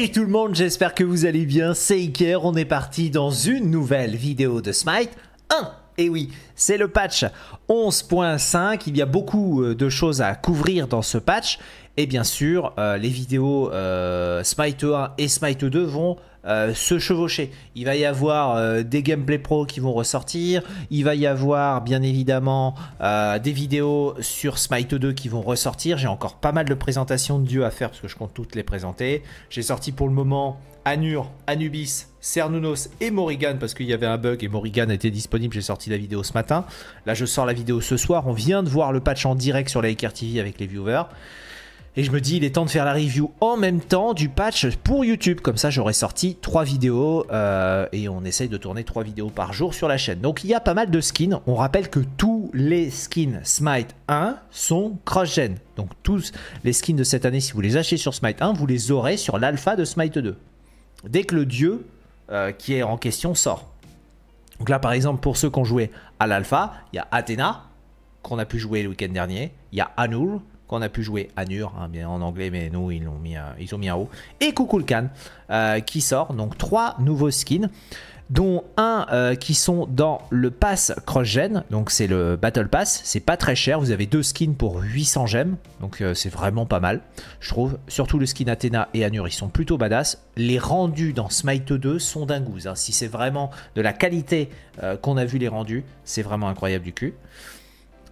Salut tout le monde, j'espère que vous allez bien, c'est Iker, on est parti dans une nouvelle vidéo de Smite 1 et eh oui, c'est le patch 11.5. Il y a beaucoup euh, de choses à couvrir dans ce patch. Et bien sûr, euh, les vidéos euh, Smite 1 et Smite 2 vont se chevaucher. Il va y avoir des gameplay pro qui vont ressortir. Il va y avoir bien évidemment des vidéos sur Smite 2 qui vont ressortir. J'ai encore pas mal de présentations de dieux à faire parce que je compte toutes les présenter. J'ai sorti pour le moment Anur, Anubis, Cernunos et Morrigan parce qu'il y avait un bug et Morrigan était disponible. J'ai sorti la vidéo ce matin. Là, je sors la vidéo ce soir. On vient de voir le patch en direct sur la Eker TV avec les viewers. Et je me dis, il est temps de faire la review en même temps du patch pour YouTube. Comme ça, j'aurais sorti trois vidéos euh, et on essaye de tourner trois vidéos par jour sur la chaîne. Donc, il y a pas mal de skins. On rappelle que tous les skins Smite 1 sont cross-gen. Donc, tous les skins de cette année, si vous les achetez sur Smite 1, vous les aurez sur l'alpha de Smite 2. Dès que le dieu euh, qui est en question sort. Donc là, par exemple, pour ceux qui ont joué à l'alpha, il y a Athéna, qu'on a pu jouer le week-end dernier, il y a Anur, qu'on a pu jouer Anur, hein, bien en anglais, mais nous, ils l'ont mis, euh, ils ont mis en haut, et Kukulkan, euh, qui sort, donc trois nouveaux skins dont un euh, qui sont dans le pass cross-gen, donc c'est le Battle Pass, c'est pas très cher, vous avez deux skins pour 800 gemmes, donc euh, c'est vraiment pas mal, je trouve, surtout le skin Athena et Anur, ils sont plutôt badass, les rendus dans Smite 2 sont d'un hein. si c'est vraiment de la qualité euh, qu'on a vu les rendus, c'est vraiment incroyable du cul.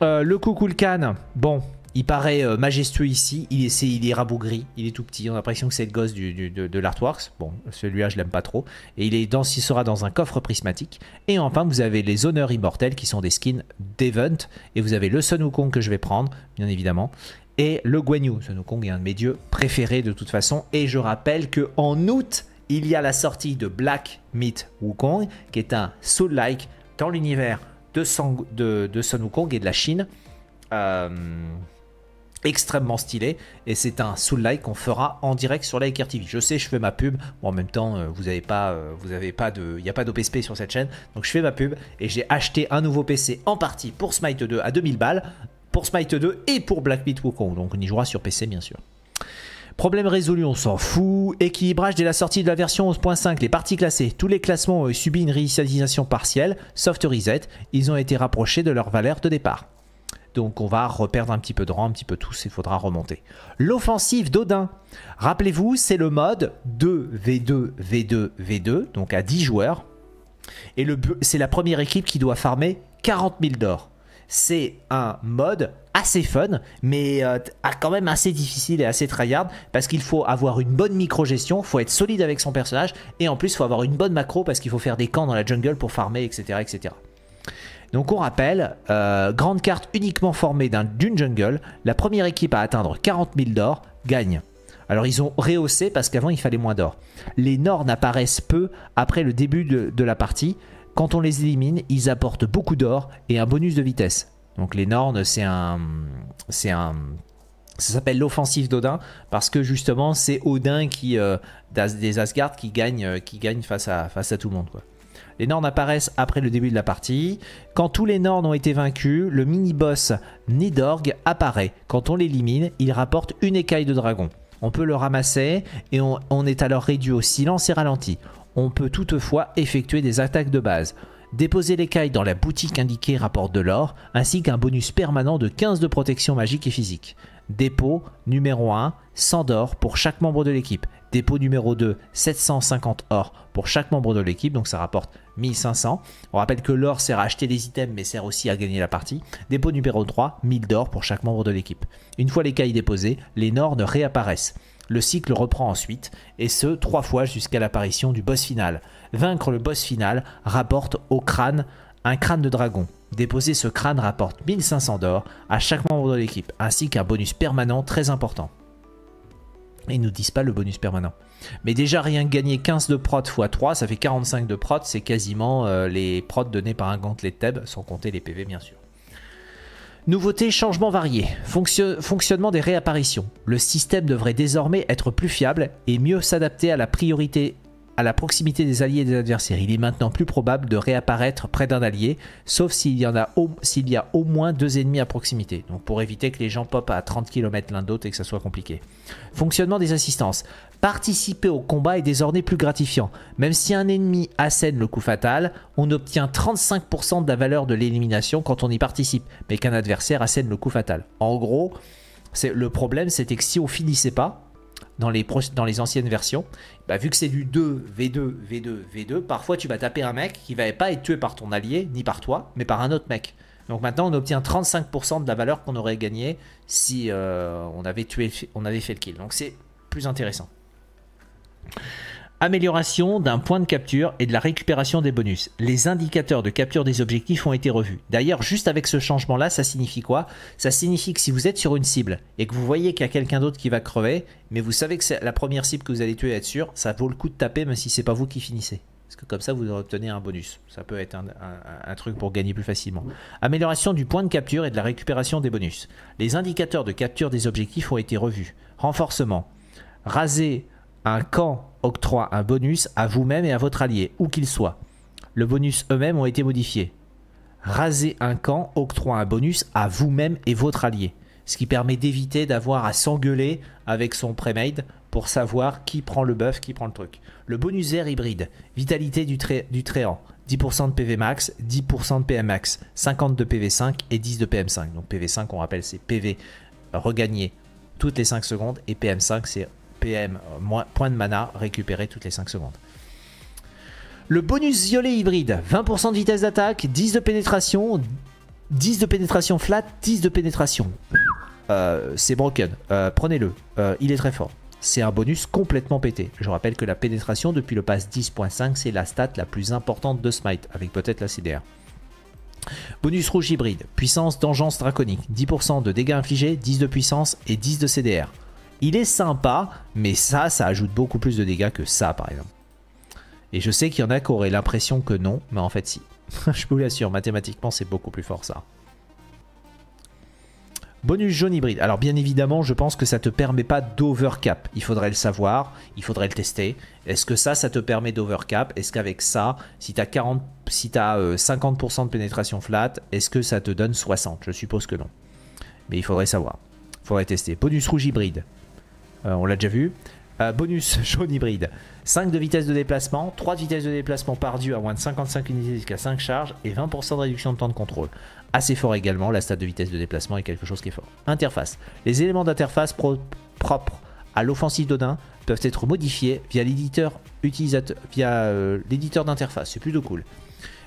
le Kukulkan, bon, il paraît euh, majestueux ici, il est, il est rabougri, il est tout petit, on a l'impression que c'est le gosse de, l'Artworks, bon celui-là je l'aime pas trop, et il, est dans, il sera dans un coffre prismatique. Et enfin vous avez les honneurs immortels qui sont des skins d'Event, et vous avez le Sun Wukong que je vais prendre, bien évidemment, et le Guanyu Yu. Sun Wukong est un de mes dieux préférés de toute façon, et je rappelle que en août, il y a la sortie de Black Meat Wukong, qui est un Soul-like dans l'univers de, de, de, Sun Wukong et de la Chine. Euh extrêmement stylé et c'est un soul like qu'on fera en direct sur la TV. Je sais, je fais ma pub, en même temps, euh, vous n'avez pas, euh, vous avez pas de, il n'y a pas d'OPSP sur cette chaîne, donc je fais ma pub et j'ai acheté un nouveau PC en partie pour Smite 2 à 2000 balles, pour Smite 2 et pour Black Wukong, donc on y jouera sur PC bien sûr. Problème résolu, on s'en fout. Équilibrage dès la sortie de la version 11.5. Les parties classées. Tous les classements ont subi une réinitialisation partielle, soft reset. Ils ont été rapprochés de leur valeur de départ donc on va reperdre un petit peu de rang, un petit peu tous, il faudra remonter. L'offensive d'Odin, rappelez-vous, c'est le mode 2v2, v2, v2, donc à 10 joueurs. Et c'est la première équipe qui doit farmer 40 000 d'or. C'est un mode assez fun, mais euh, quand même assez difficile et assez tryhard, parce qu'il faut avoir une bonne micro-gestion, il faut être solide avec son personnage, et en plus, il faut avoir une bonne macro, parce qu'il faut faire des camps dans la jungle pour farmer, etc. etc. Donc on rappelle, euh, grande carte uniquement formée d'une jungle, la première équipe à atteindre 40 000 d'or gagne. Alors ils ont rehaussé parce qu'avant il fallait moins d'or. Les Nords apparaissent peu après le début de, la partie. Quand on les élimine, ils apportent beaucoup d'or et un bonus de vitesse. Donc les Nords, c'est un, c'est un, ça s'appelle l'offensive d'Odin parce que justement c'est Odin qui euh, des Asgard qui gagne, euh, qui gagne face à face à tout le monde quoi. Les Nornes apparaissent après le début de la partie. Quand tous les Nornes ont été vaincus, le mini-boss Nidorg apparaît. Quand on l'élimine, il rapporte une écaille de dragon. On peut le ramasser et on, est alors réduit au silence et ralenti. On peut toutefois effectuer des attaques de base. Déposer l'écaille dans la boutique indiquée rapporte de l'or, ainsi qu'un bonus permanent de 15 de protection magique et physique. Dépôt numéro 1, 100 d'or pour chaque membre de l'équipe. Dépôt numéro 2, 750 or pour chaque membre de l'équipe, donc ça rapporte 1500. On rappelle que l'or sert à acheter des items mais sert aussi à gagner la partie. Dépôt numéro 3, 1000 d'or pour chaque membre de l'équipe. Une fois les cailles déposées, les nornes réapparaissent. Le cycle reprend ensuite, et ce, trois fois jusqu'à l'apparition du boss final. Vaincre le boss final rapporte au crâne un crâne de dragon. Déposer ce crâne rapporte 1500 d'or à chaque membre de l'équipe, ainsi qu'un bonus permanent très important. Et nous disent pas le bonus permanent. Mais déjà rien gagner 15 de prod x 3, ça fait 45 de prod, c'est quasiment euh, les prods donnés par un gantelet de Teb, sans compter les PV bien sûr. Nouveauté, changement variés, fonctionnement des réapparitions. Le système devrait désormais être plus fiable et mieux s'adapter à la priorité à la proximité des alliés et des adversaires. Il est maintenant plus probable de réapparaître près d'un allié, sauf s'il y, en a au, s'il y a au moins deux ennemis à proximité, donc pour éviter que les gens popent à 30 km l'un d'autre et que ça soit compliqué. Fonctionnement des assistances. Participer au combat est désormais plus gratifiant. Même si un ennemi assène le coup fatal, on obtient 35% de la valeur de l'élimination quand on y participe, mais qu'un adversaire assène le coup fatal. En gros, c'est, le problème c'était que si on finissait pas, dans les, dans les anciennes versions, bah, vu que c'est du 2, V2, V2, V2, parfois tu vas taper un mec qui va pas être tué par ton allié, ni par toi, mais par un autre mec. Donc maintenant, on obtient 35% de la valeur qu'on aurait gagnée si euh, on, avait tué, on avait fait le kill. Donc c'est plus intéressant. Amélioration d'un point de capture et de la récupération des bonus. Les indicateurs de capture des objectifs ont été revus. D'ailleurs, juste avec ce changement-là, ça signifie quoi Ça signifie que si vous êtes sur une cible et que vous voyez qu'il y a quelqu'un d'autre qui va crever, mais vous savez que c'est la première cible que vous allez tuer à être sûr, ça vaut le coup de taper même si c'est pas vous qui finissez. Parce que comme ça, vous obtenez un bonus. Ça peut être un, truc pour gagner plus facilement. Amélioration du point de capture et de la récupération des bonus. Les indicateurs de capture des objectifs ont été revus. Renforcement. Raser un camp octroie un bonus à vous-même et à votre allié, où qu'il soit. Le bonus eux-mêmes ont été modifiés. Raser un camp octroie un bonus à vous-même et votre allié, ce qui permet d'éviter d'avoir à s'engueuler avec son premade pour savoir qui prend le buff, qui prend le truc. Le bonus air hybride, vitalité du, du tréant, 10% de PV max, 10% de PM max, 50 de PV5 et 10 de PM5. Donc PV5, on rappelle, c'est PV regagné toutes les 5 secondes et PM5, c'est PM, euh, moins, point de mana récupéré toutes les 5 secondes. Le bonus violet hybride, 20% de vitesse d'attaque, 10 de pénétration, 10 de pénétration flat, 10 de pénétration. Euh, c'est broken, euh, prenez-le, il est très fort. C'est un bonus complètement pété. Je rappelle que la pénétration depuis le pass 10.5, c'est la stat la plus importante de Smite, avec peut-être la CDR. Bonus rouge hybride, puissance d'engeance draconique, 10% de dégâts infligés, 10 de puissance et 10 de CDR. Il est sympa, mais ça, ça ajoute beaucoup plus de dégâts que ça, par exemple. Et je sais qu'il y en a qui auraient l'impression que non, mais en fait si. je vous l'assure, mathématiquement, c'est beaucoup plus fort ça. Bonus jaune hybride. Alors bien évidemment, je pense que ça te permet pas d'overcap. Il faudrait le savoir, il faudrait le tester. Est-ce que ça, ça te permet d'overcap Est-ce qu'avec ça, si tu as, 40, si as 50% euh, de pénétration flat, est-ce que ça te donne 60 Je suppose que non. Mais il faudrait savoir. Il faudrait tester. Bonus rouge hybride. Euh, on l'a déjà vu. Euh, bonus, jaune hybride. 5 de vitesse de déplacement, 3 de vitesse de déplacement par dieu à moins de 55 unités jusqu'à 5 charges et 20% de réduction de temps de contrôle. Assez fort également, la stade de vitesse de déplacement est quelque chose qui est fort. Interface. Les éléments d'interface propres à l'offensive d'Odin peuvent être modifiés via l'éditeur euh, l'éditeur d'interface, c'est plutôt cool.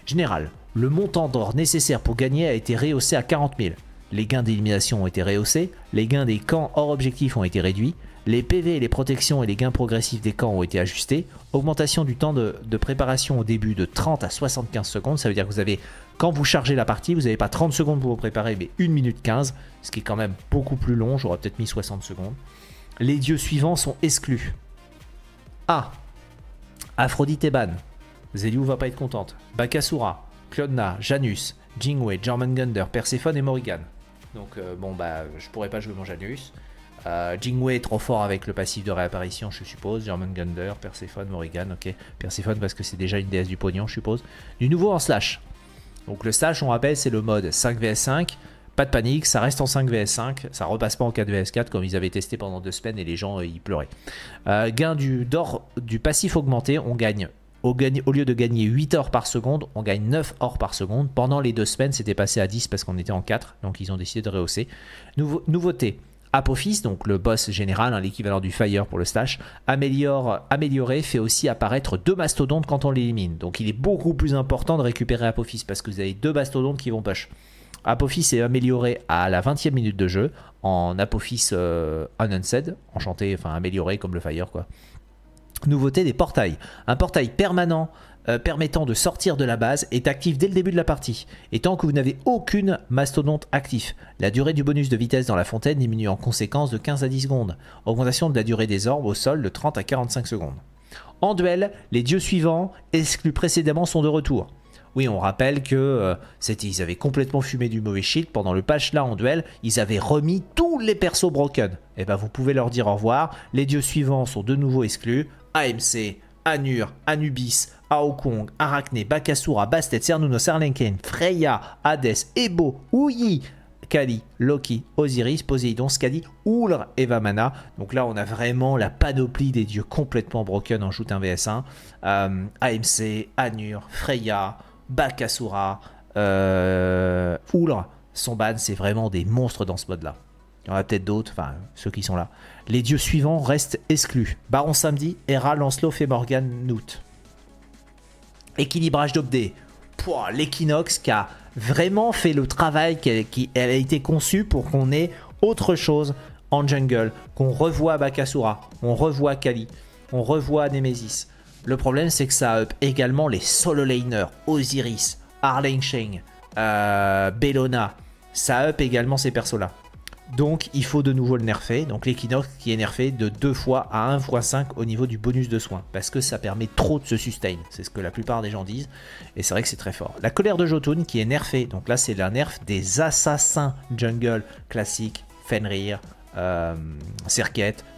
Général, le montant d'or nécessaire pour gagner a été rehaussé à 40 000. Les gains d'élimination ont été rehaussés, les gains des camps hors objectif ont été réduits, les PV, les protections et les gains progressifs des camps ont été ajustés. Augmentation du temps de, préparation au début de 30 à 75 secondes. Ça veut dire que vous avez, quand vous chargez la partie, vous n'avez pas 30 secondes pour vous préparer, mais 1 minute 15, ce qui est quand même beaucoup plus long. J'aurais peut-être mis 60 secondes. Les dieux suivants sont exclus. A. Aphrodite Ban. Zeliou va pas être contente. Bakasura, Clodna, Janus, Jingwei, German Gunder, Perséphone et Morrigan. Donc euh, bon bah je pourrais pas jouer mon Janus. Euh, Jingwei est trop fort avec le passif de réapparition, je suppose. German Gunder, Persephone, Morrigan, ok. Perséphone parce que c'est déjà une déesse du pognon, je suppose. Du nouveau en slash. Donc le slash, on rappelle, c'est le mode 5 vs 5. Pas de panique, ça reste en 5 vs 5, ça repasse pas en 4 vs 4 comme ils avaient testé pendant deux semaines et les gens y euh, pleuraient. Euh, gain du, d'or, du passif augmenté, on gagne au, lieu de gagner 8 heures par seconde, on gagne 9 heures par seconde. Pendant les deux semaines, c'était passé à 10 parce qu'on était en 4, donc ils ont décidé de rehausser. nouveauté, Apophis, donc le boss général, hein, l'équivalent du Fire pour le stash, améliore, amélioré fait aussi apparaître deux mastodontes quand on l'élimine. Donc il est beaucoup plus important de récupérer Apophis parce que vous avez deux mastodontes qui vont push. Apophis est amélioré à la 20e minute de jeu en Apophis euh, enchanté, enfin amélioré comme le Fire quoi. Nouveauté des portails. Un portail permanent euh, permettant de sortir de la base est actif dès le début de la partie, et tant que vous n'avez aucune mastodonte actif. La durée du bonus de vitesse dans la fontaine diminue en conséquence de 15 à 10 secondes. Augmentation de la durée des orbes au sol de 30 à 45 secondes. En duel, les dieux suivants, exclus précédemment, sont de retour. Oui, on rappelle que euh, ils avaient complètement fumé du mauvais shit pendant le patch là en duel, ils avaient remis tous les persos broken. Et eh ben vous pouvez leur dire au revoir, les dieux suivants sont de nouveau exclus, AMC, Anur, Anubis, Aokong, Arachne, Bakasura, Bastet, Cernuno, Serlenken, Freya, Hades, Ebo, Ouyi, Kali, Loki, Osiris, Poséidon, Skadi, Ulr et Vamana. Donc là, on a vraiment la panoplie des dieux complètement broken en shoot 1 vs 1. Euh, AMC, Anur, Freya, Bakasura, euh, Son Somban, c'est vraiment des monstres dans ce mode-là. Il y en a peut-être d'autres, enfin ceux qui sont là. Les dieux suivants restent exclus. Baron Samedi, Hera, Lancelot, et Morgan, Noot. Équilibrage d'obdé. L'équinoxe qui a vraiment fait le travail qui, a été conçue pour qu'on ait autre chose en jungle, qu'on revoit Bakasura, on revoit Kali, on revoit Nemesis. Le problème, c'est que ça up également les solo laners, Osiris, Arlene Sheng, euh, Bellona. Ça up également ces persos-là. Donc il faut de nouveau le nerfer, donc l'équinoxe qui est nerfé de 2 fois à 1 fois 5 au niveau du bonus de soins, parce que ça permet trop de se sustain, c'est ce que la plupart des gens disent, et c'est vrai que c'est très fort. La colère de Jotun qui est nerfée, donc là c'est la nerf des assassins jungle classiques, Fenrir, euh,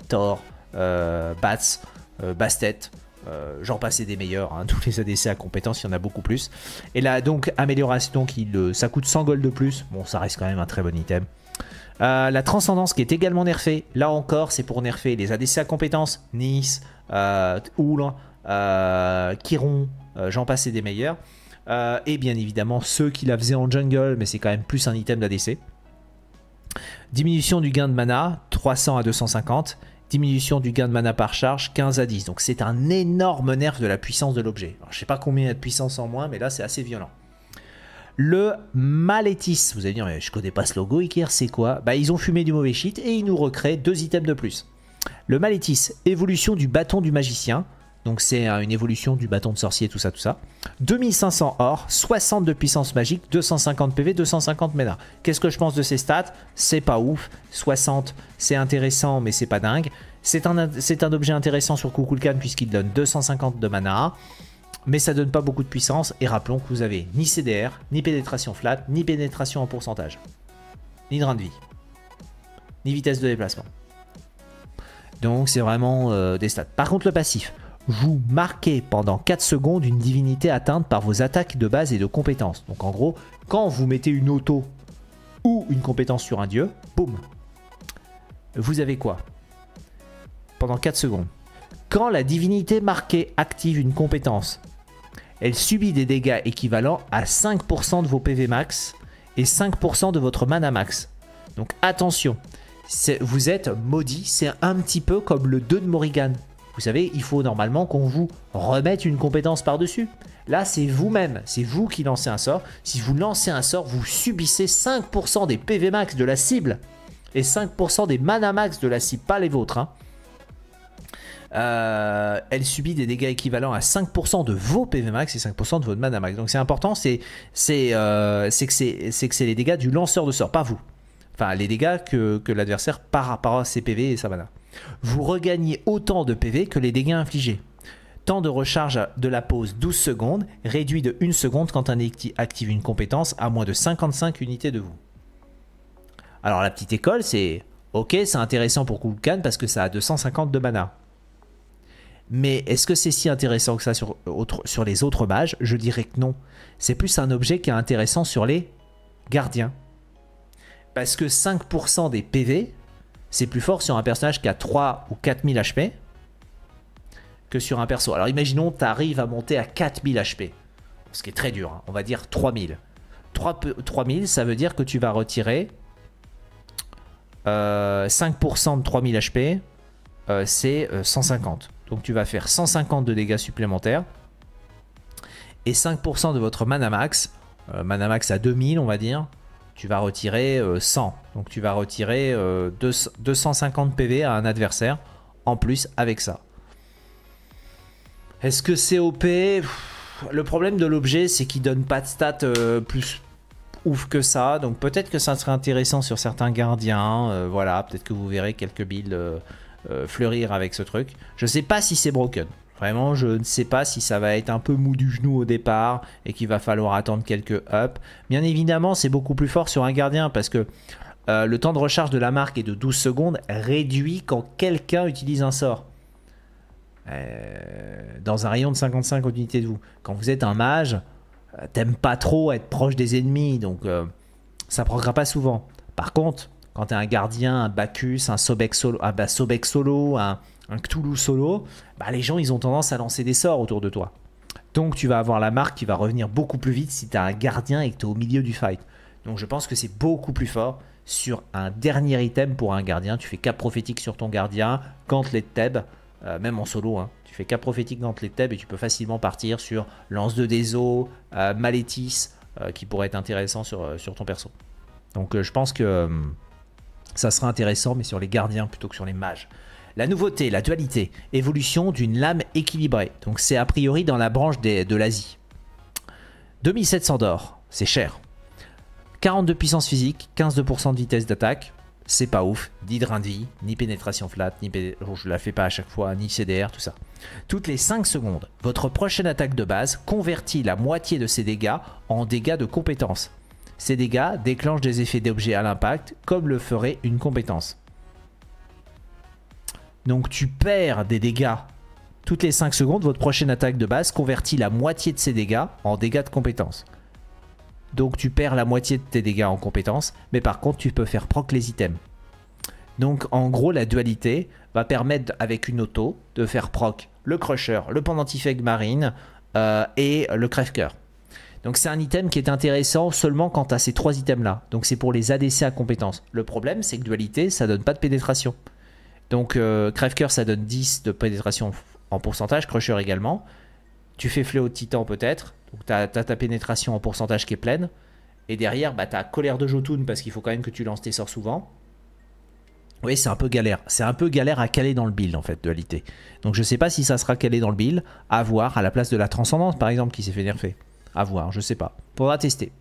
Thor, euh, Bats, euh, Bastet, euh, j'en passe des meilleurs, hein. tous les ADC à compétence, il y en a beaucoup plus. Et là, donc, amélioration, qui ça coûte 100 gold de plus. Bon, ça reste quand même un très bon item. Euh, la transcendance qui est également nerfée, là encore c'est pour nerfer les ADC à compétences, Nice, euh, Kiron, euh, euh, j'en passe des meilleurs. et bien évidemment ceux qui la faisaient en jungle, mais c'est quand même plus un item d'ADC. Diminution du gain de mana, 300 à 250. Diminution du gain de mana par charge, 15 à 10. Donc c'est un énorme nerf de la puissance de l'objet. Je sais pas combien de puissance en moins, mais là c'est assez violent le Malétis, Vous allez dire, je connais pas ce logo, Iker, c'est quoi Bah, ils ont fumé du mauvais shit et ils nous recréent deux items de plus. Le Malétis, évolution du bâton du magicien. Donc, c'est euh, une évolution du bâton de sorcier, tout ça, tout ça. 2500 or, 60 de puissance magique, 250 PV, 250 mana. Qu'est-ce que je pense de ces stats C'est pas ouf. 60, c'est intéressant, mais c'est pas dingue. C'est un, un, objet intéressant sur Kukulkan puisqu'il donne 250 de mana mais ça donne pas beaucoup de puissance et rappelons que vous avez ni CDR, ni pénétration flat, ni pénétration en pourcentage, ni drain de vie, ni vitesse de déplacement. Donc c'est vraiment euh, des stats. Par contre le passif, vous marquez pendant 4 secondes une divinité atteinte par vos attaques de base et de compétences. Donc en gros, quand vous mettez une auto ou une compétence sur un dieu, boum, vous avez quoi Pendant 4 secondes. Quand la divinité marquée active une compétence, elle subit des dégâts équivalents à 5% de vos PV max et 5% de votre mana max. Donc attention, vous êtes maudit, c'est un petit peu comme le 2 de Morrigan. Vous savez, il faut normalement qu'on vous remette une compétence par-dessus. Là, c'est vous-même, c'est vous qui lancez un sort. Si vous lancez un sort, vous subissez 5% des PV max de la cible et 5% des mana max de la cible, pas les vôtres. Hein. Euh, elle subit des dégâts équivalents à 5% de vos PV max et 5% de votre mana max. Donc c'est important, euh, c'est que c'est les dégâts du lanceur de sort, pas vous. Enfin, les dégâts que, l'adversaire par à ses PV et sa mana. Vous regagnez autant de PV que les dégâts infligés. Temps de recharge de la pause 12 secondes, réduit de 1 seconde quand un active une compétence à moins de 55 unités de vous. Alors la petite école, c'est ok, c'est intéressant pour Kulkan parce que ça a 250 de mana. Mais est-ce que c'est si intéressant que ça sur, sur les autres mages Je dirais que non. C'est plus un objet qui est intéressant sur les gardiens. Parce que 5% des PV, c'est plus fort sur un personnage qui a 3 ou 4000 HP que sur un perso. Alors imaginons, tu arrives à monter à 4000 HP, ce qui est très dur, hein. on va dire 3000. 3, 3000, ça veut dire que tu vas retirer 5% euh, de 3000 HP, euh, c'est 150. Euh, donc tu vas faire 150 de dégâts supplémentaires. Et 5% de votre mana max. Euh, mana max à 2000 on va dire. Tu vas retirer 100. Euh, Donc tu vas retirer 250 euh, PV à un adversaire. En plus avec ça. Est-ce que c'est OP Le problème de l'objet c'est qu'il donne pas de stats plus ouf que ça. Donc peut-être que ça serait intéressant sur certains gardiens. voilà, peut-être que vous verrez quelques builds euh, fleurir avec ce truc. Je ne sais pas si c'est broken. Vraiment, je ne sais pas si ça va être un peu mou du genou au départ et qu'il va falloir attendre quelques ups. Bien évidemment, c'est beaucoup plus fort sur un gardien parce que euh, le temps de recharge de la marque est de 12 secondes, réduit quand quelqu'un utilise un sort. Euh, dans un rayon de 55 unités de vous. Quand vous êtes un mage, t'aimes pas trop être proche des ennemis, donc ça ne pas souvent. Par contre, quand tu un gardien, un Bacchus, un Sobek solo, ah, bah, un, solo, un, Cthulhu solo, bah, les gens, ils ont tendance à lancer des sorts autour de toi. Donc tu vas avoir la marque qui va revenir beaucoup plus vite si tu as un gardien et que tu es au milieu du fight. Donc je pense que c'est beaucoup plus fort sur un dernier item pour un gardien. Tu fais cap prophétique sur ton gardien, gantelet de euh, même en solo. Hein. Tu fais cap prophétique, gantelet de et tu peux facilement partir sur lance de déso, euh, malétis, euh, qui pourrait être intéressant sur, sur ton perso. Donc je pense que... Ça sera intéressant, mais sur les gardiens plutôt que sur les mages. La nouveauté, la dualité, évolution d'une lame équilibrée. Donc c'est a priori dans la branche de l'Asie. 2700 d'or, c'est cher. 42 puissance physique, 15% de vitesse d'attaque, c'est pas ouf. Ni drain de vie, ni pénétration flat, ni je la fais pas à chaque fois, ni CDR, tout ça. Toutes les 5 secondes, votre prochaine attaque de base convertit la moitié de ses dégâts en dégâts de compétence. Ces dégâts déclenchent des effets d'objets à l'impact, comme le ferait une compétence. Donc tu perds des dégâts. Toutes les 5 secondes, votre prochaine attaque de base convertit la moitié de ces dégâts en dégâts de compétence. Donc tu perds la moitié de tes dégâts en compétence, mais par contre tu peux faire proc les items. Donc en gros la dualité va permettre avec une auto de faire proc le crusher, le pendantifeg marine euh, et le crève-cœur. Donc c'est un item qui est intéressant seulement tu as ces trois items là. Donc c'est pour les ADC à compétences. Le problème c'est que dualité ça donne pas de pénétration. Donc euh, ça donne 10 de pénétration en pourcentage, Crusher également. Tu fais Fléau de Titan peut-être, donc tu as, ta pénétration en pourcentage qui est pleine. Et derrière, bah, tu as Colère de Jotun parce qu'il faut quand même que tu lances tes sorts souvent. Oui, c'est un peu galère. C'est un peu galère à caler dans le build, en fait, dualité. Donc je sais pas si ça sera calé dans le build, à voir à la place de la Transcendance, par exemple, qui s'est fait nerfer. À voir, je sais pas. Pourra tester.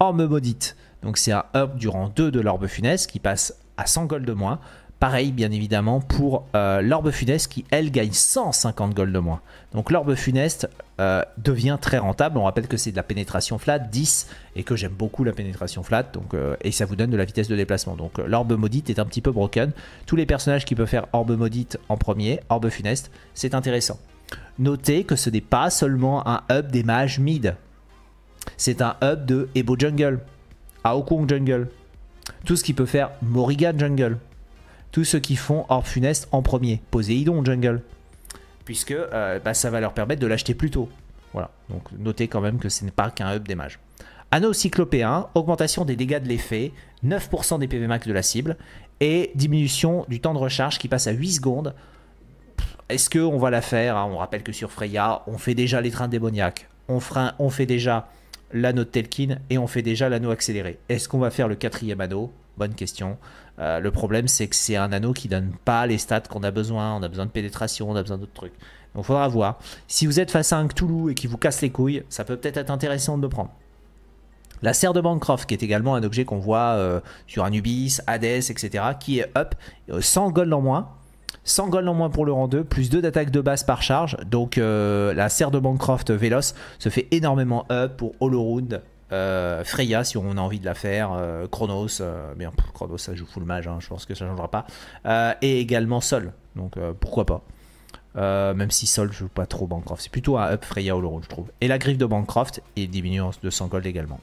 Orbe maudite. Donc c'est un up durant 2 de l'orbe funeste qui passe à 100 gold de moins. Pareil, bien évidemment, pour euh, l'orbe funeste qui, elle, gagne 150 gold de moins. Donc l'orbe funeste euh, devient très rentable. On rappelle que c'est de la pénétration flat 10 et que j'aime beaucoup la pénétration flat. Donc, euh, et ça vous donne de la vitesse de déplacement. Donc l'orbe maudite est un petit peu broken. Tous les personnages qui peuvent faire orbe maudite en premier, orbe funeste, c'est intéressant. Notez que ce n'est pas seulement un hub des mages mid. C'est un hub de Ebo Jungle, Aokong Jungle, tout ce qui peut faire Moriga Jungle, tout ceux qui font Funeste en premier, Poséidon Jungle, puisque euh, bah, ça va leur permettre de l'acheter plus tôt. Voilà, donc notez quand même que ce n'est pas qu'un hub des mages. Anneau cyclopéen, augmentation des dégâts de l'effet, 9% des PV max de la cible, et diminution du temps de recharge qui passe à 8 secondes est-ce qu'on va la faire hein, On rappelle que sur Freya, on fait déjà les trains démoniaques, on, frein, on fait déjà l'anneau de Telkin et on fait déjà l'anneau accéléré. Est-ce qu'on va faire le quatrième anneau Bonne question. Euh, le problème, c'est que c'est un anneau qui donne pas les stats qu'on a besoin. On a besoin de pénétration, on a besoin d'autres trucs. Donc, faudra voir. Si vous êtes face à un Cthulhu et qui vous casse les couilles, ça peut peut-être être intéressant de le prendre. La serre de Bancroft, qui est également un objet qu'on voit euh, sur Anubis, Hades, etc., qui est up, euh, sans gold en moins, 100 gold en moins pour le rang 2, plus 2 d'attaque de base par charge. Donc euh, la serre de Bancroft euh, Véloce se fait énormément up pour all euh, Freya, si on a envie de la faire, Chronos, bien Chronos ça joue full mage, hein, je pense que ça changera pas, et également Sol, donc pourquoi pas. même si Sol joue pas trop Bancroft. C'est plutôt un up Freya All je trouve. Et la griffe de Bancroft est diminuée de 100 gold également.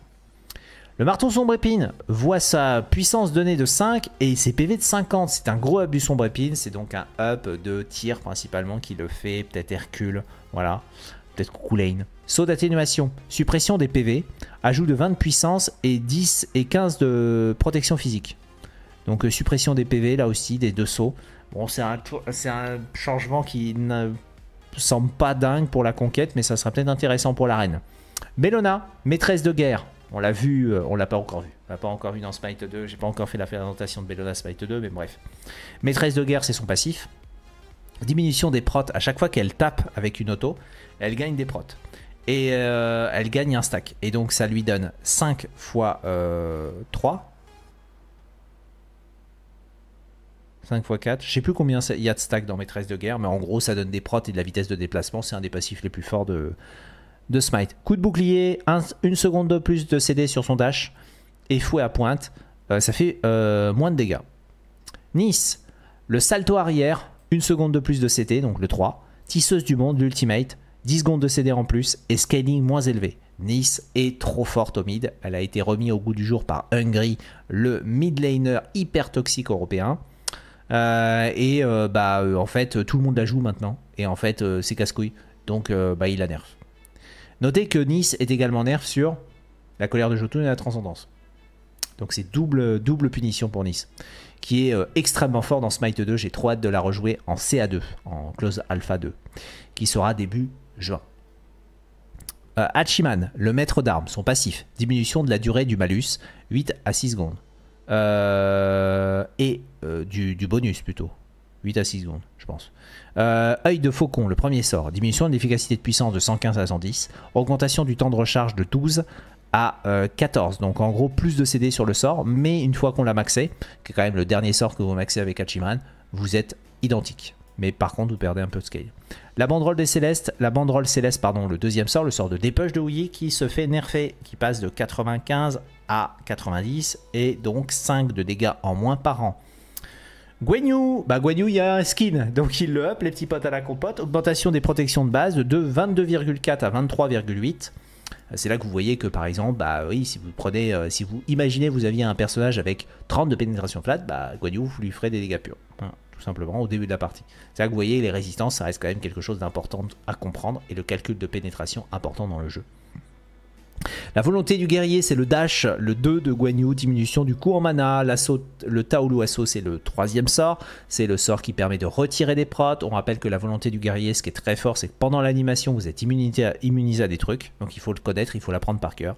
Le marteau sombre épine voit sa puissance donnée de 5 et ses PV de 50. C'est un gros abus sombre épine, c'est donc un up de tir principalement qui le fait, peut-être Hercule, voilà, peut-être Lane. Saut d'atténuation, suppression des PV, ajout de 20 de puissance et 10 et 15 de protection physique. Donc euh, suppression des PV là aussi, des deux sauts. Bon, c'est un, changement qui ne semble pas dingue pour la conquête, mais ça sera peut-être intéressant pour l'arène. Bellona, maîtresse de guerre, on l'a vu, euh, on l'a pas encore vu. On l'a pas encore vu dans Smite 2. J'ai pas encore fait la présentation de Bellona Smite 2, mais bref. Maîtresse de guerre, c'est son passif. Diminution des protes. À chaque fois qu'elle tape avec une auto, elle gagne des protes. Et euh, elle gagne un stack. Et donc ça lui donne 5 fois 3. 5 x 4. Je sais plus combien il y a de stacks dans Maîtresse de guerre, mais en gros ça donne des protes et de la vitesse de déplacement. C'est un des passifs les plus forts de, de smite. Coup de bouclier, une seconde de plus de CD sur son dash et fouet à pointe. Euh, ça fait euh, moins de dégâts. Nice, le salto arrière, une seconde de plus de CT, donc le 3. Tisseuse du monde, l'ultimate, 10 secondes de CD en plus et scaling moins élevé. Nice est trop forte au mid. Elle a été remise au goût du jour par Hungry, le mid laner hyper toxique européen. Euh, et bah en fait tout le monde la joue maintenant. Et en fait c'est casse-couille. Donc bah, il la nerf. Notez que Nice est également nerf sur la colère de Jotun et la transcendance. Donc c'est double, double punition pour Nice, qui est euh, extrêmement fort dans Smite 2. J'ai trop hâte de la rejouer en CA2, en Close Alpha 2, qui sera début juin. Euh, Hachiman, le maître d'armes, son passif, diminution de la durée du malus, 8 à 6 secondes. Euh, et du bonus plutôt, 8 à 6 secondes, je pense. Euh, œil de faucon, le premier sort. Diminution de l'efficacité de puissance de 115 à 110. Augmentation du temps de recharge de 12 à 14. Euh, donc en gros, plus de CD sur le sort. Mais une fois qu'on l'a maxé, qui est quand même le dernier sort que vous maxez avec Hachiman, vous êtes identique. Mais par contre, vous perdez un peu de scale. La banderole des Célestes, la banderole Céleste, pardon, le deuxième sort, le sort de dépêche de Houillet qui se fait nerfer, qui passe de 95 à 90 et donc 5 de dégâts en moins par an. Guenyu, bah Guenyu, il y a un skin, donc il le up, les petits potes à la compote. Augmentation des protections de base de 22,4 à 23,8. C'est là que vous voyez que par exemple, bah oui, si vous prenez, euh, si vous imaginez vous aviez un personnage avec 30 de pénétration flat, bah Guenyu, vous lui ferez des dégâts purs, hein, tout simplement au début de la partie. C'est là que vous voyez les résistances, ça reste quand même quelque chose d'important à comprendre et le calcul de pénétration important dans le jeu. La volonté du guerrier, c'est le dash, le 2 de Guan diminution du coût en mana. Le Taolu Assaut, c'est le troisième sort. C'est le sort qui permet de retirer des protes. On rappelle que la volonté du guerrier, ce qui est très fort, c'est que pendant l'animation, vous êtes immunisé à, des trucs. Donc il faut le connaître, il faut l'apprendre par cœur.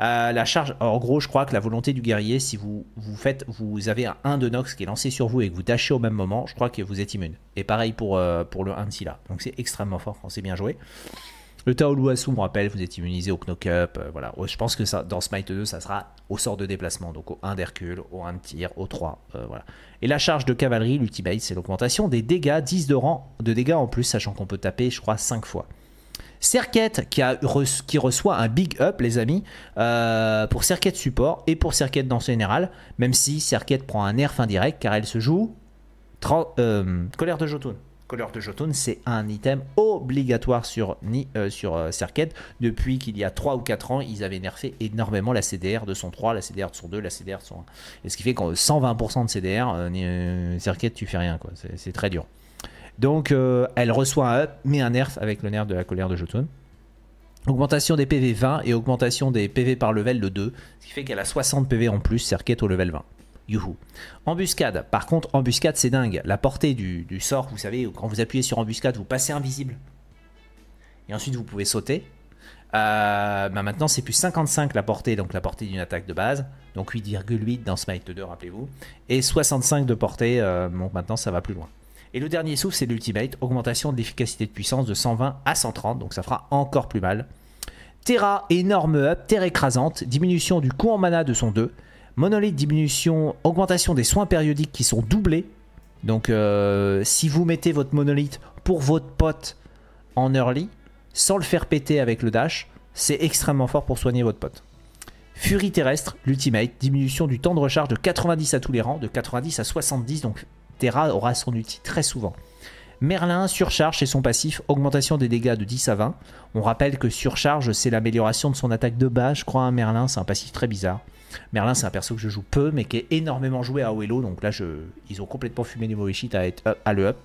Euh, la charge, en gros, je crois que la volonté du guerrier, si vous, vous, faites, vous avez un 1 de Nox qui est lancé sur vous et que vous dashez au même moment, je crois que vous êtes immune. Et pareil pour, euh, pour le 1 de Donc c'est extrêmement fort c'est bien joué. Le Luasu, me rappelle, vous êtes immunisé au knock-up. Euh, voilà. Je pense que ça, dans Smite 2, ça sera au sort de déplacement. Donc au 1 d'Hercule, au 1 de tir, au 3. Euh, voilà. Et la charge de cavalerie, l'ultimate, c'est l'augmentation des dégâts, 10 de rang de dégâts en plus, sachant qu'on peut taper, je crois, 5 fois. Serket qui, reçoit un big up, les amis, euh, pour Serket support et pour Serket dans général, même si Serket prend un nerf indirect car elle se joue colère de Jotun. Colère de Jotun, c'est un item obligatoire sur, ni, euh, sur Serket. Euh, Depuis qu'il y a 3 ou 4 ans, ils avaient nerfé énormément la CDR de son 3, la CDR de son 2, la CDR de son 1. Et ce qui fait qu'en 120% de CDR, Serket, euh, tu fais rien. quoi. C'est très dur. Donc, elle reçoit un up, mais un nerf avec le nerf de la colère de Jotun. Augmentation des PV 20 et augmentation des PV par level de 2, ce qui fait qu'elle a 60 PV en plus, Serket au level 20. Embuscade. Par contre, embuscade, c'est dingue. La portée du, sort, vous savez, quand vous appuyez sur embuscade, vous passez invisible. Et ensuite, vous pouvez sauter. Euh, bah, maintenant, c'est plus 55 la portée, donc la portée d'une attaque de base. Donc 8,8 dans Smite 2, rappelez-vous. Et 65 de portée, euh, donc maintenant, ça va plus loin. Et le dernier souffle, c'est l'ultimate. Augmentation de l'efficacité de puissance de 120 à 130, donc ça fera encore plus mal. Terra, énorme up, terre écrasante, diminution du coût en mana de son 2, Monolithe, diminution, augmentation des soins périodiques qui sont doublés. Donc euh, si vous mettez votre monolithe pour votre pote en early, sans le faire péter avec le dash, c'est extrêmement fort pour soigner votre pote. Fury terrestre, l'ultimate, diminution du temps de recharge de 90 à tous les rangs, de 90 à 70, donc Terra aura son ulti très souvent. Merlin surcharge et son passif, augmentation des dégâts de 10 à 20. On rappelle que surcharge, c'est l'amélioration de son attaque de base, je crois, à hein, Merlin, c'est un passif très bizarre. Merlin, c'est un perso que je joue peu, mais qui est énormément joué à Oelo, donc là, ils ont complètement fumé les mauvais à, être, euh, à le up.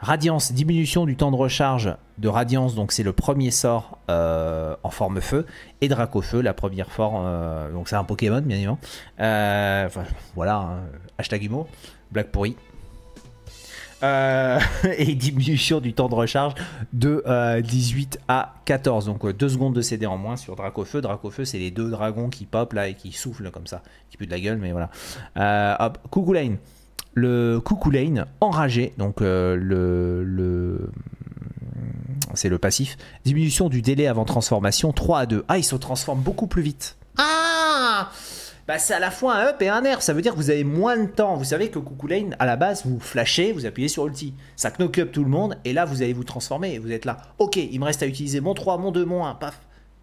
Radiance, diminution du temps de recharge de Radiance, donc c'est le premier sort euh, en forme feu, et Dracofeu, la première forme, euh, donc c'est un Pokémon bien évidemment. voilà, hein. hashtag humour, blague pourrie. Euh, et diminution du temps de recharge de 18 euh, à 14. Donc 2 euh, secondes de CD en moins sur Dracofeu. Dracofeu, c'est les deux dragons qui pop là et qui soufflent comme ça. Qui puent de la gueule, mais voilà. hop, coucou lane. Le coucou lane enragé, donc le, le... c'est le passif. Diminution du délai avant transformation 3 à 2. Ah, il se transforme beaucoup plus vite. Ah bah, c'est à la fois un up et un nerf, Ça veut dire que vous avez moins de temps. Vous savez que Cuckoo Lane, à la base, vous flashez, vous appuyez sur ulti. Ça knock up tout le monde et là, vous allez vous transformer. Et vous êtes là. Ok, il me reste à utiliser mon 3, mon 2, mon 1. Paf.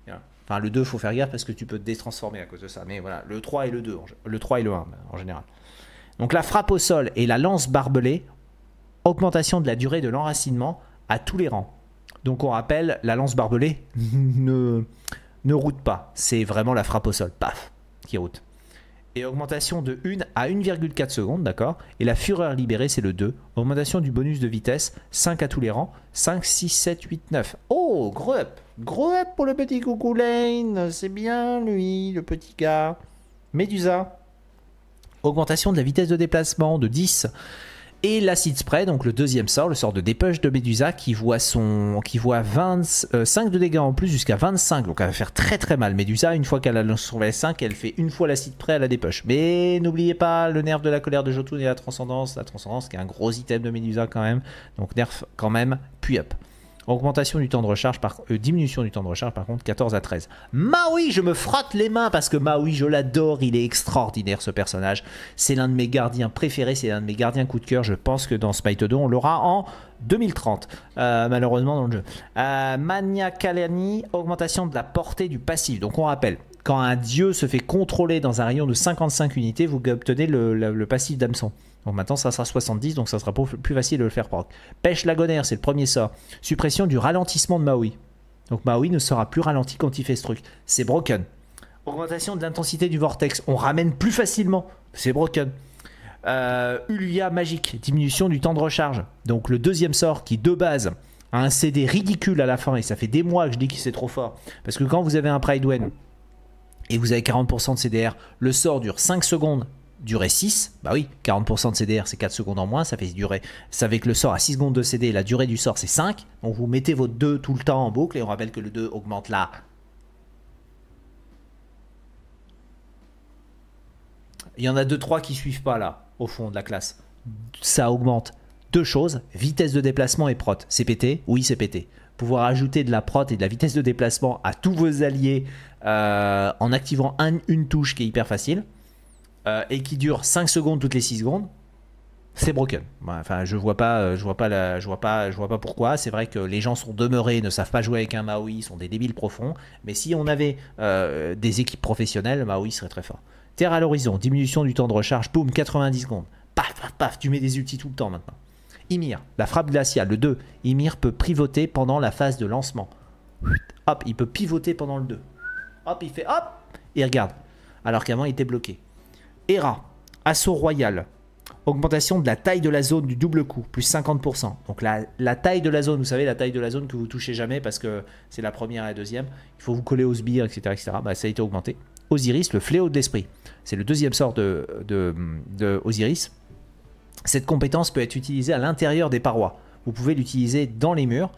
Enfin, le 2, faut faire gaffe parce que tu peux te détransformer à cause de ça. Mais voilà, le 3 et le 2, le 3 et le 1 en général. Donc la frappe au sol et la lance barbelée, augmentation de la durée de l'enracinement à tous les rangs. Donc on rappelle, la lance barbelée ne, ne route pas. C'est vraiment la frappe au sol, paf, qui route et augmentation de 1 à 1,4 secondes, d'accord Et la fureur libérée, c'est le 2. Augmentation du bonus de vitesse, 5 à tous les rangs, 5, 6, 7, 8, 9. Oh, gros up Gros up pour le petit coucou Lane C'est bien lui, le petit gars. Médusa. Augmentation de la vitesse de déplacement de 10 et l'acide spray, donc le deuxième sort, le sort de dépêche de Medusa qui voit, son, qui voit 25 euh, de dégâts en plus jusqu'à 25. Donc elle va faire très très mal. Medusa, une fois qu'elle a son s 5 elle fait une fois l'acide spray à la dépêche. Mais n'oubliez pas le nerf de la colère de Jotun et la transcendance. La transcendance qui est un gros item de Medusa quand même. Donc nerf quand même, puis up. Augmentation du temps de recharge, par, euh, diminution du temps de recharge par contre, 14 à 13. Maui, je me frotte les mains parce que Maui, je l'adore, il est extraordinaire ce personnage. C'est l'un de mes gardiens préférés, c'est l'un de mes gardiens coup de cœur. Je pense que dans Smite 2, on l'aura en 2030, euh, malheureusement dans le jeu. Euh, Mania Kalani, augmentation de la portée du passif. Donc on rappelle, quand un dieu se fait contrôler dans un rayon de 55 unités, vous obtenez le, passif d'hameçon. Donc maintenant, ça sera 70, donc ça sera plus facile de le faire proc. Pêche lagonaire, c'est le premier sort. Suppression du ralentissement de Maui. Donc Maui ne sera plus ralenti quand il fait ce truc. C'est broken. Augmentation de l'intensité du vortex. On ramène plus facilement. C'est broken. Euh, Ulia magique. Diminution du temps de recharge. Donc le deuxième sort qui, de base, a un CD ridicule à la fin. Et ça fait des mois que je dis qu'il c'est trop fort. Parce que quand vous avez un Pride et vous avez 40% de CDR, le sort dure 5 secondes, durée 6, bah oui, 40% de CDR c'est 4 secondes en moins, ça fait durer, ça fait que le sort à 6 secondes de CD, la durée du sort c'est 5, donc vous mettez votre 2 tout le temps en boucle, et on rappelle que le 2 augmente là. Il y en a 2-3 qui suivent pas là, au fond de la classe. Ça augmente deux choses, vitesse de déplacement et prot. CPT, Oui, c'est pété pouvoir ajouter de la prot et de la vitesse de déplacement à tous vos alliés euh, en activant un, une touche qui est hyper facile euh, et qui dure 5 secondes toutes les 6 secondes, c'est broken. Enfin, je vois pas, euh, je vois pas, la, je vois pas, je vois pas pourquoi. C'est vrai que les gens sont demeurés, ne savent pas jouer avec un Maui, sont des débiles profonds. Mais si on avait des équipes professionnelles, Maui serait très fort. Terre à l'horizon, diminution du temps de recharge, boum, 90 secondes. Paf, paf, paf, tu mets des ultis tout le temps maintenant. Ymir, la frappe glaciale. Le 2, Ymir peut pivoter pendant la phase de lancement. Hop, il peut pivoter pendant le 2. Hop, il fait hop, et regarde. Alors qu'avant, il était bloqué. Hera, assaut royal. Augmentation de la taille de la zone du double coup, plus 50%. Donc la, taille de la zone, vous savez, la taille de la zone que vous touchez jamais parce que c'est la première et la deuxième. Il faut vous coller aux sbires, etc. ça a été augmenté. Osiris, le fléau de l'esprit. C'est le deuxième sort de, de Osiris. Cette compétence peut être utilisée à l'intérieur des parois. Vous pouvez l'utiliser dans les murs.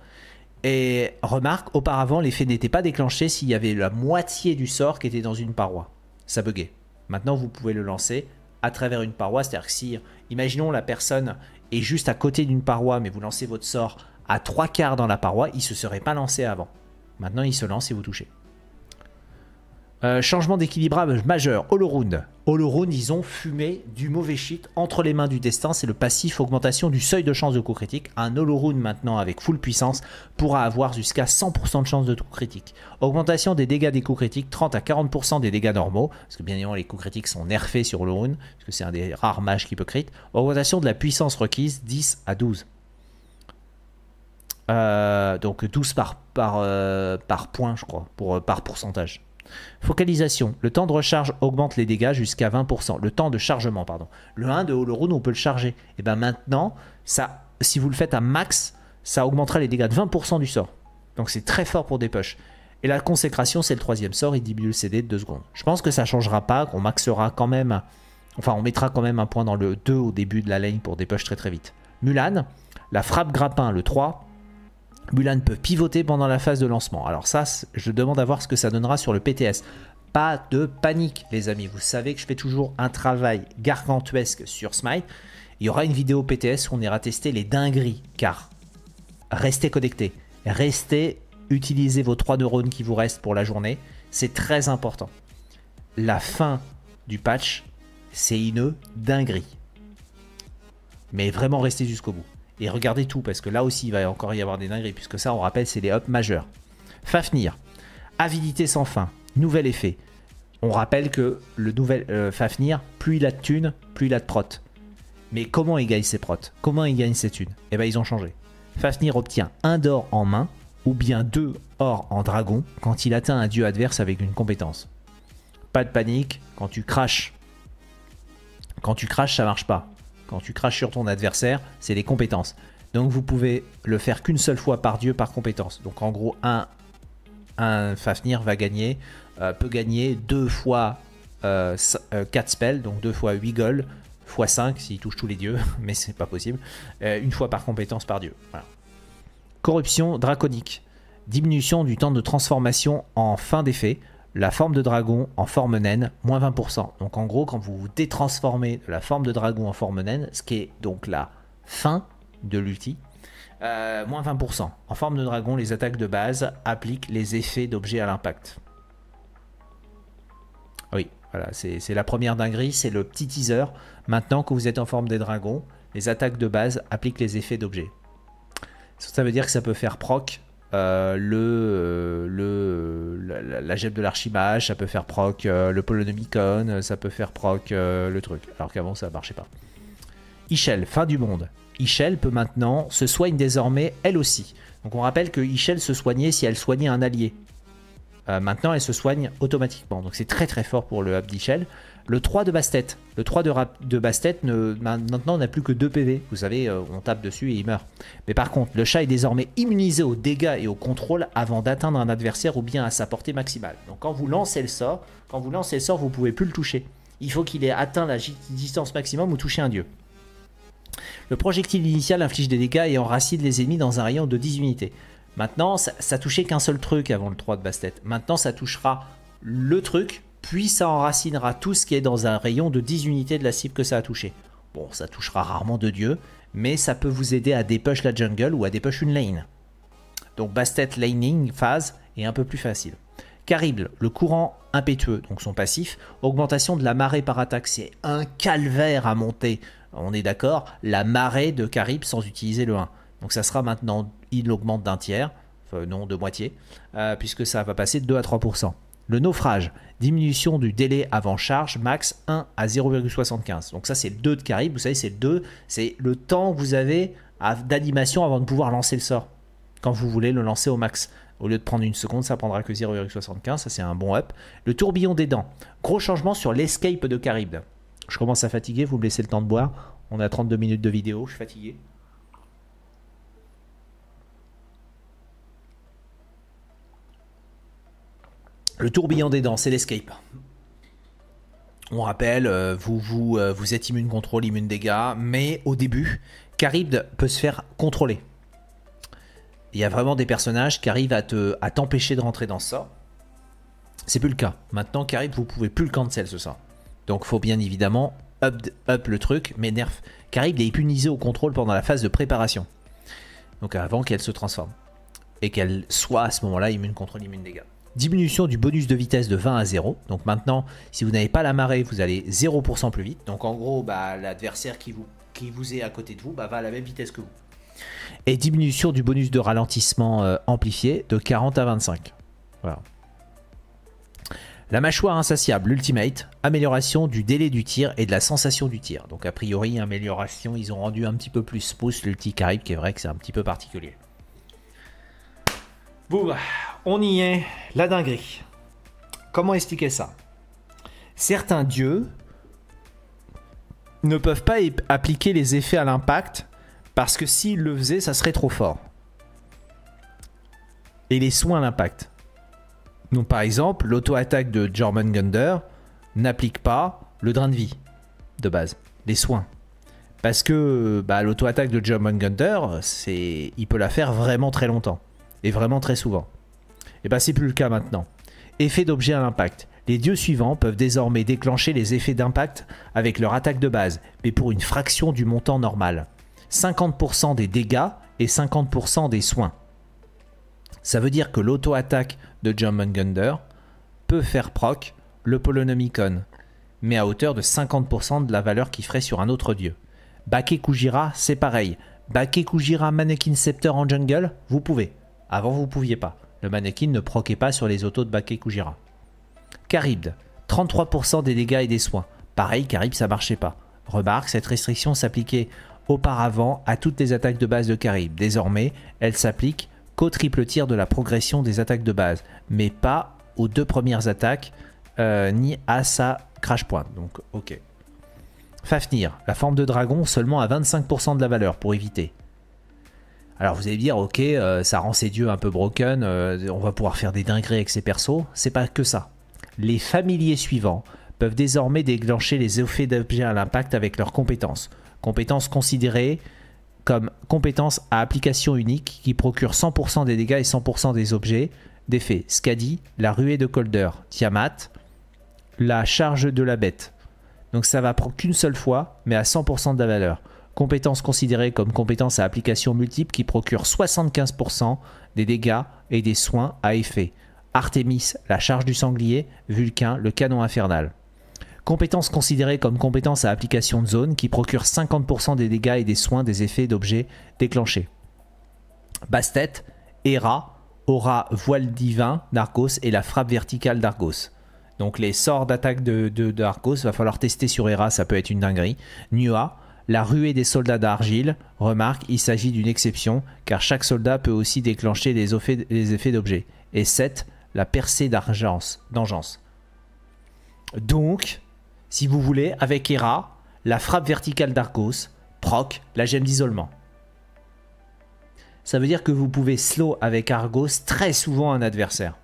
Et remarque, auparavant, l'effet n'était pas déclenché s'il y avait la moitié du sort qui était dans une paroi. Ça buguait. Maintenant, vous pouvez le lancer à travers une paroi. C'est-à-dire que si, imaginons, la personne est juste à côté d'une paroi, mais vous lancez votre sort à trois quarts dans la paroi, il ne se serait pas lancé avant. Maintenant, il se lance et vous touchez. Euh, changement d'équilibrage majeur, Holoroon. Holoroon, ils ont fumé du mauvais shit entre les mains du destin. C'est le passif augmentation du seuil de chance de coup critique. Un Holoroon maintenant avec full puissance pourra avoir jusqu'à 100% de chance de coup critique. Augmentation des dégâts des coups critiques, 30 à 40% des dégâts normaux. Parce que bien évidemment, les coups critiques sont nerfés sur Holoroon, parce que c'est un des rares mages qui peut crit. Augmentation de la puissance requise, 10 à 12. Euh, donc 12 par, par, euh, par point, je crois, pour, par pourcentage. Focalisation. Le temps de recharge augmente les dégâts jusqu'à 20%. Le temps de chargement, pardon. Le 1 de Holorune, on peut le charger. Et eh bien maintenant, ça, si vous le faites à max, ça augmentera les dégâts de 20% du sort. Donc c'est très fort pour des poches. Et la consécration, c'est le troisième sort, il diminue le CD de 2 secondes. Je pense que ça changera pas, qu'on maxera quand même. Enfin, on mettra quand même un point dans le 2 au début de la lane pour des poches très très vite. Mulan, la frappe grappin, le 3, Mulan peut pivoter pendant la phase de lancement. Alors ça, je demande à voir ce que ça donnera sur le PTS. Pas de panique, les amis. Vous savez que je fais toujours un travail gargantuesque sur Smite. Il y aura une vidéo PTS où on ira tester les dingueries, car restez connectés, restez, utilisez vos trois neurones qui vous restent pour la journée. C'est très important. La fin du patch, c'est une dinguerie. Mais vraiment restez jusqu'au bout. Et regardez tout, parce que là aussi, il va encore y avoir des dingueries, puisque ça, on rappelle, c'est les up majeurs. Fafnir, avidité sans fin, nouvel effet. On rappelle que le nouvel euh, Fafnir, plus il a de thunes, plus il a de prot. Mais comment il gagne ses protes Comment il gagne ses thunes Eh bien, ils ont changé. Fafnir obtient un d'or en main, ou bien deux or en dragon, quand il atteint un dieu adverse avec une compétence. Pas de panique, quand tu craches. Quand tu craches, ça marche pas. Quand tu craches sur ton adversaire, c'est les compétences. Donc vous pouvez le faire qu'une seule fois par dieu par compétence. Donc en gros, un, Fafnir va gagner, euh, peut gagner deux fois 4 euh, euh, spells, donc deux fois 8 goals, fois 5 s'il touche tous les dieux, mais c'est pas possible, une fois par compétence par dieu. Corruption draconique. Diminution du temps de transformation en fin d'effet la forme de dragon en forme naine, moins 20%. Donc en gros, quand vous vous détransformez de la forme de dragon en forme naine, ce qui est donc la fin de l'ulti, euh, moins 20%. En forme de dragon, les attaques de base appliquent les effets d'objets à l'impact. Oui, voilà, c'est la première dinguerie, c'est le petit teaser. Maintenant que vous êtes en forme des dragons, les attaques de base appliquent les effets d'objets. Ça veut dire que ça peut faire proc euh, le, euh, le, la, la de l'archimage, ça peut faire proc euh, le Polonomicon, ça peut faire proc le truc. Alors qu'avant, ça marchait pas. Ichel, fin du monde. Ichel peut maintenant se soigner désormais elle aussi. Donc on rappelle que Ichel se soignait si elle soignait un allié. Euh, maintenant, elle se soigne automatiquement. Donc c'est très très fort pour le abdichel. Le 3 de basse -tête. Le 3 de, de basse maintenant n'a plus que 2 PV. Vous savez, euh, on tape dessus et il meurt. Mais par contre, le chat est désormais immunisé aux dégâts et au contrôle avant d'atteindre un adversaire ou bien à sa portée maximale. Donc quand vous lancez le sort, quand vous lancez le sort, vous pouvez plus le toucher. Il faut qu'il ait atteint la distance maximum ou toucher un dieu. Le projectile initial inflige des dégâts et enracine les ennemis dans un rayon de 10 unités. Maintenant, ça, touchait qu'un seul truc avant le 3 de Bastet. Maintenant, ça touchera le truc, puis ça enracinera tout ce qui est dans un rayon de 10 unités de la cible que ça a touché. Bon, ça touchera rarement de Dieu, mais ça peut vous aider à dépush la jungle ou à dépush une lane. Donc Bastet laning phase est un peu plus facile. Carible, le courant impétueux, donc son passif, augmentation de la marée par attaque, c'est un calvaire à monter. On est d'accord, la marée de Carib sans utiliser le 1. Donc ça sera maintenant il augmente d'un tiers, enfin, non, de moitié, euh, puisque ça va passer de 2 à 3%. Le naufrage, diminution du délai avant charge, max 1 à 0,75. Donc ça, c'est le 2 de Caribe, vous savez, c'est le 2, c'est le temps que vous avez d'animation avant de pouvoir lancer le sort, quand vous voulez le lancer au max. Au lieu de prendre une seconde, ça prendra que 0,75, ça c'est un bon up. Le tourbillon des dents, gros changement sur l'escape de Caribbe. Je commence à fatiguer, vous me laissez le temps de boire, on a 32 minutes de vidéo, je suis fatigué. Le tourbillon des dents, c'est l'escape. On rappelle, euh, euh, vous, êtes immune contrôle, immune dégâts, mais au début, Caribde peut se faire contrôler. Il y a vraiment des personnages qui arrivent à t'empêcher de rentrer dans ça. C'est plus le cas. Maintenant, Caribde, vous pouvez plus le cancel, ce ça. Donc, faut bien évidemment up, up le truc, mais nerf. Caribde est punisé au contrôle pendant la phase de préparation. Donc, avant qu'elle se transforme. Et qu'elle soit à ce moment-là immune contrôle, immune dégâts diminution du bonus de vitesse de 20 à 0. Donc maintenant, si vous n'avez pas la marée, vous allez 0% plus vite. Donc en gros, bah, l'adversaire qui vous, qui vous est à côté de vous bah, va à la même vitesse que vous. Et diminution du bonus de ralentissement euh, amplifié de 40 à 25. Voilà. La mâchoire insatiable, l'ultimate, amélioration du délai du tir et de la sensation du tir. Donc a priori, amélioration, ils ont rendu un petit peu plus smooth lulti caribe, qui est vrai que c'est un petit peu particulier. Boum bah, on y est, la dinguerie. Comment expliquer ça Certains dieux ne peuvent pas appliquer les effets à l'impact parce que s'ils le faisaient, ça serait trop fort. Et les soins à l'impact. Donc par exemple, l'auto-attaque de German Gunder n'applique pas le drain de vie de base, les soins. Parce que bah, l'auto-attaque de German Gunder, il peut la faire vraiment très longtemps et vraiment très souvent. Et eh bien c'est plus le cas maintenant. Effet d'objet à l'impact. Les dieux suivants peuvent désormais déclencher les effets d'impact avec leur attaque de base, mais pour une fraction du montant normal. 50% des dégâts et 50% des soins. Ça veut dire que l'auto-attaque de John Gunder peut faire proc le Polonomicon, mais à hauteur de 50% de la valeur qu'il ferait sur un autre dieu. Bakekujira, c'est pareil. Bakekujira Mannequin Scepter en jungle, vous pouvez. Avant, vous pouviez pas. Le mannequin ne proquait pas sur les autos de Bakekujira. Caribde, 33% des dégâts et des soins. Pareil, Carib ça marchait pas. Remarque, cette restriction s'appliquait auparavant à toutes les attaques de base de Caribde. Désormais, elle s'applique qu'au triple tir de la progression des attaques de base, mais pas aux deux premières attaques, euh, ni à sa crash point. Donc, ok. Fafnir, la forme de dragon seulement à 25% de la valeur pour éviter. Alors vous allez dire, ok, euh, ça rend ses dieux un peu broken, euh, on va pouvoir faire des dingueries avec ses persos. C'est pas que ça. Les familiers suivants peuvent désormais déclencher les effets d'objets à l'impact avec leurs compétences. Compétences considérées comme compétences à application unique qui procurent 100% des dégâts et 100% des objets d'effet. Skadi, la ruée de Colder, Tiamat, la charge de la bête. Donc ça va prendre qu'une seule fois, mais à 100% de la valeur compétence considérée comme compétence à application multiple qui procure 75% des dégâts et des soins à effet. Artemis, la charge du sanglier, Vulcain, le canon infernal. Compétence considérée comme compétence à application de zone qui procure 50% des dégâts et des soins des effets d'objets déclenchés. Bastet, Hera, Aura, Voile divin d'Argos et la frappe verticale d'Argos. Donc les sorts d'attaque de, il va falloir tester sur Hera, ça peut être une dinguerie. Nua, la ruée des soldats d'argile, remarque, il s'agit d'une exception, car chaque soldat peut aussi déclencher les, effets d'objets. Et 7. La percée d'engeance. Donc, si vous voulez, avec Hera, la frappe verticale d'Argos, proc la gemme d'isolement. Ça veut dire que vous pouvez slow avec Argos très souvent un adversaire.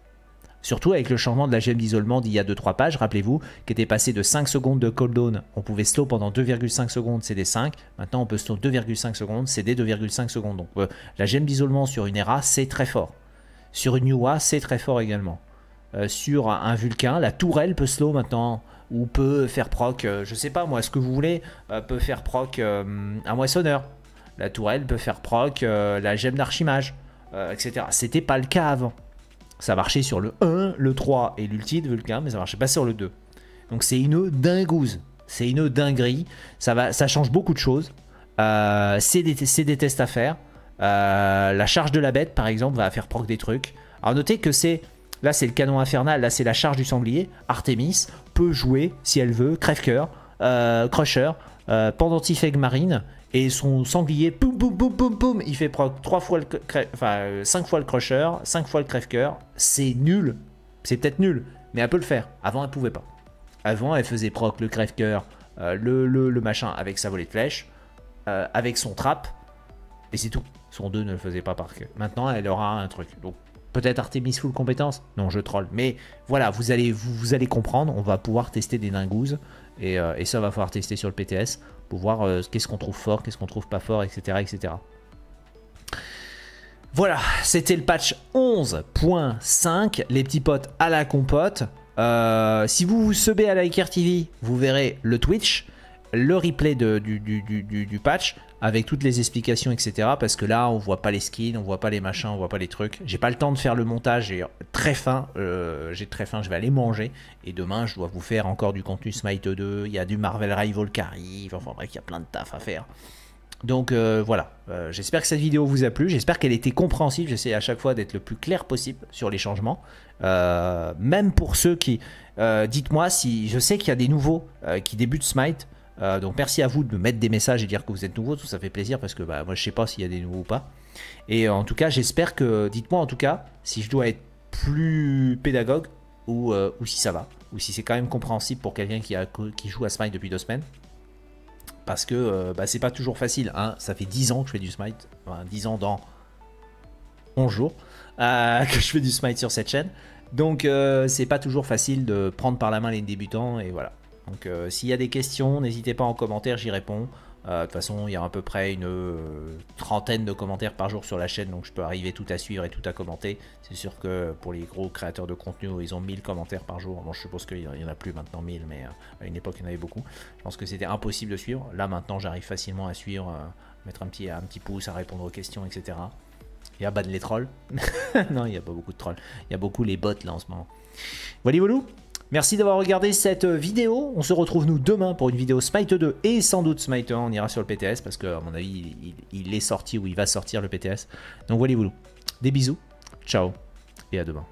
Surtout avec le changement de la gemme d'isolement d'il y a 2-3 pages, rappelez-vous, qui était passé de 5 secondes de cooldown, on pouvait slow pendant 2,5 secondes, des 5 Maintenant, on peut slow 2,5 secondes, c'est des 2,5 secondes. Donc euh, la gemme d'isolement sur une ERA, c'est très fort. Sur une UA, c'est très fort également. Euh, sur un Vulcain, la tourelle peut slow maintenant, ou peut faire proc, je euh, je sais pas moi, ce que vous voulez, peut faire proc un moissonneur. La tourelle peut faire proc la gemme d'archimage, etc. C'était pas le cas avant. Ça marchait sur le 1, le 3 et de Vulcain, mais ça marchait pas sur le 2. Donc c'est une dingouze, C'est une dinguerie. Ça, va, ça change beaucoup de choses. Euh, c'est des, tests à faire. Euh, la charge de la bête, par exemple, va faire proc des trucs. Alors notez que c'est. Là, c'est le canon infernal. Là, c'est la charge du sanglier. Artemis peut jouer, si elle veut, crève-coeur, euh, crusher, pendentif marine et son sanglier, boum, boum, boum, boum, boum, il fait proc fois le enfin, 5 fois le crusher, 5 fois le crève-coeur. C'est nul. C'est peut-être nul, mais elle peut le faire. Avant, elle pouvait pas. Avant, elle faisait proc le crève-coeur, euh, le, le, machin avec sa volée de flèche, euh, avec son trap, et c'est tout. Son 2 ne le faisait pas parce que... Maintenant, elle aura un truc. Donc, peut-être Artemis full compétence Non, je troll. Mais voilà, vous allez, vous, allez comprendre. On va pouvoir tester des lingouses. Et, euh, et, ça va falloir tester sur le PTS pour voir euh, qu'est-ce qu'on trouve fort, qu'est-ce qu'on trouve pas fort, etc. etc. Voilà, c'était le patch 11.5, les petits potes à la compote. Euh, si vous vous subez à la vous verrez le Twitch le replay du, patch avec toutes les explications, etc. Parce que là, on voit pas les skins, on voit pas les machins, on voit pas les trucs. J'ai pas le temps de faire le montage, j'ai très faim, euh, j'ai très faim, je vais aller manger. Et demain, je dois vous faire encore du contenu Smite 2, il y a du Marvel Rival qui arrive, enfin bref, il y a plein de taf à faire. Donc euh, voilà, euh, j'espère que cette vidéo vous a plu, j'espère qu'elle était compréhensible, j'essaie à chaque fois d'être le plus clair possible sur les changements. même pour ceux qui... Dites-moi si... Je sais qu'il y a des nouveaux qui débutent Smite, euh, donc merci à vous de me mettre des messages et dire que vous êtes nouveau, tout ça fait plaisir parce que bah, moi je sais pas s'il y a des nouveaux ou pas. Et euh, en tout cas, j'espère que, dites-moi en tout cas, si je dois être plus pédagogue ou, euh, ou si ça va, ou si c'est quand même compréhensible pour quelqu'un qui, joue à Smite depuis deux semaines. Parce que bah, c'est pas toujours facile, hein. ça fait 10 ans que je fais du Smite, dix 10 ans dans 11 jours que je fais du Smite sur cette chaîne. Donc c'est pas toujours facile de prendre par la main les débutants et voilà. Donc euh, s'il y a des questions, n'hésitez pas en commentaire, j'y réponds. Euh, de toute façon, il y a à peu près une euh, trentaine de commentaires par jour sur la chaîne, donc je peux arriver tout à suivre et tout à commenter. C'est sûr que pour les gros créateurs de contenu, ils ont 1000 commentaires par jour. Bon, je suppose qu'il n'y en a plus maintenant 1000, mais à une époque, il y en avait beaucoup. Je pense que c'était impossible de suivre. Là, maintenant, j'arrive facilement à suivre, mettre un petit, un petit pouce, à répondre aux questions, etc. Il y a ban les trolls. non, il n'y a pas beaucoup de trolls. Il y a beaucoup les bots là en ce moment. Voilà, Merci d'avoir regardé cette euh, vidéo. On se retrouve nous demain pour une vidéo Smite 2 et sans doute Smite 1. On ira sur le PTS parce que mon avis il, est sorti ou il va sortir le PTS. Donc voilà vous. Des bisous, ciao et à demain.